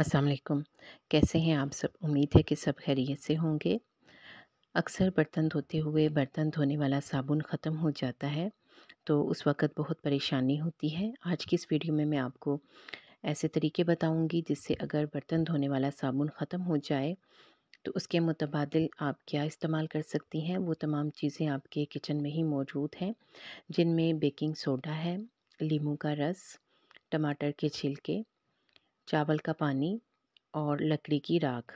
अस्सलाम वालेकुम कैसे हैं आप सब उम्मीद है कि सब खैरियत से होंगे अक्सर बर्तन धोते हुए बर्तन धोने वाला साबुन ख़त्म हो जाता है तो उस वक़्त बहुत परेशानी होती है आज की इस वीडियो में मैं आपको ऐसे तरीके बताऊंगी जिससे अगर बर्तन धोने वाला साबुन ख़त्म हो जाए तो उसके मुतबाद आप क्या इस्तेमाल कर सकती हैं वो तमाम चीज़ें आपके किचन में ही मौजूद हैं जिनमें बेकिंग सोडा है लीमू का रस टमाटर के छिलके चावल का पानी और लकड़ी की राख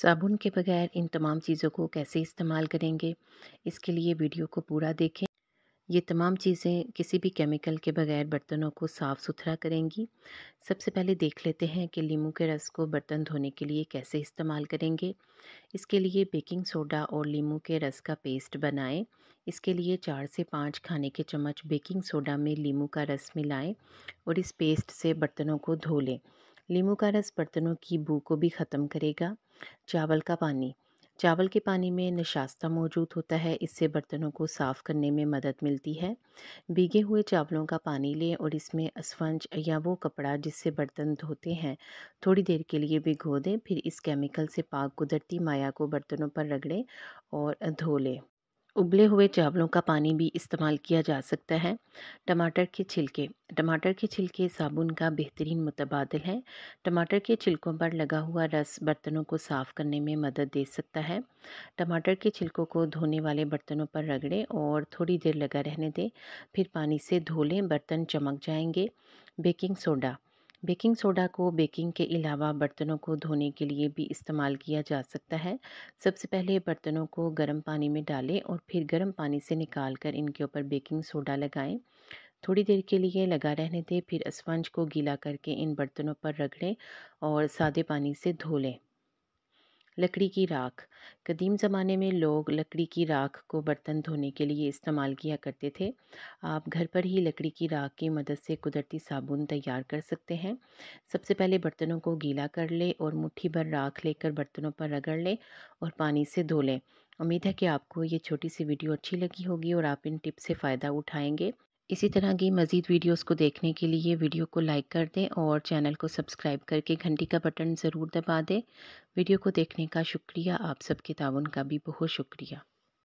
साबुन के बगैर इन तमाम चीज़ों को कैसे इस्तेमाल करेंगे इसके लिए वीडियो को पूरा देखें ये तमाम चीज़ें किसी भी केमिकल के बगैर बर्तनों को साफ़ सुथरा करेंगी सबसे पहले देख लेते हैं कि लीम के रस को बर्तन धोने के लिए कैसे इस्तेमाल करेंगे इसके लिए बेकिंग सोडा और लीम के रस का पेस्ट बनाएं इसके लिए चार से पाँच खाने के चम्मच बेकिंग सोडा में लीमू का रस मिलाएं और इस पेस्ट से बर्तनों को धो लें लीमू का रस बर्तनों की बू को भी ख़त्म करेगा चावल का पानी चावल के पानी में नशास्ता मौजूद होता है इससे बर्तनों को साफ़ करने में मदद मिलती है भीगे हुए चावलों का पानी लें और इसमें स्पंज या वो कपड़ा जिससे बर्तन धोते हैं थोड़ी देर के लिए भिगो दें फिर इस केमिकल से पाक कुदरती माया को बर्तनों पर रगड़ें और धो लें उबले हुए चावलों का पानी भी इस्तेमाल किया जा सकता है टमाटर के छिलके टमाटर के छिलके साबुन का बेहतरीन मुतबादल है टमाटर के छिलकों पर लगा हुआ रस बर्तनों को साफ़ करने में मदद दे सकता है टमाटर के छिलकों को धोने वाले बर्तनों पर रगड़ें और थोड़ी देर लगा रहने दें फिर पानी से धो लें बर्तन चमक जाएंगे बेकिंग सोडा बेकिंग सोडा को बेकिंग के अलावा बर्तनों को धोने के लिए भी इस्तेमाल किया जा सकता है सबसे पहले बर्तनों को गर्म पानी में डालें और फिर गर्म पानी से निकाल कर इनके ऊपर बेकिंग सोडा लगाएं थोड़ी देर के लिए लगा रहने दें फिर स्पंज को गीला करके इन बर्तनों पर रगड़ें और सादे पानी से धो लें लकड़ी की राख कदीम ज़माने में लोग लकड़ी की राख को बर्तन धोने के लिए इस्तेमाल किया करते थे आप घर पर ही लकड़ी की राख की मदद से कुदरती साबुन तैयार कर सकते हैं सबसे पहले बर्तनों को गीला कर ले और मुट्ठी भर राख लेकर बर्तनों पर रगड़ लें और पानी से धो लें उम्मीद है कि आपको ये छोटी सी वीडियो अच्छी लगी होगी और आप इन टिप्स से फ़ायदा उठाएँगे इसी तरह की मज़ीद वीडियोस को देखने के लिए वीडियो को लाइक कर दें और चैनल को सब्सक्राइब करके घंटी का बटन ज़रूर दबा दें वीडियो को देखने का शुक्रिया आप सबके ताउन का भी बहुत शुक्रिया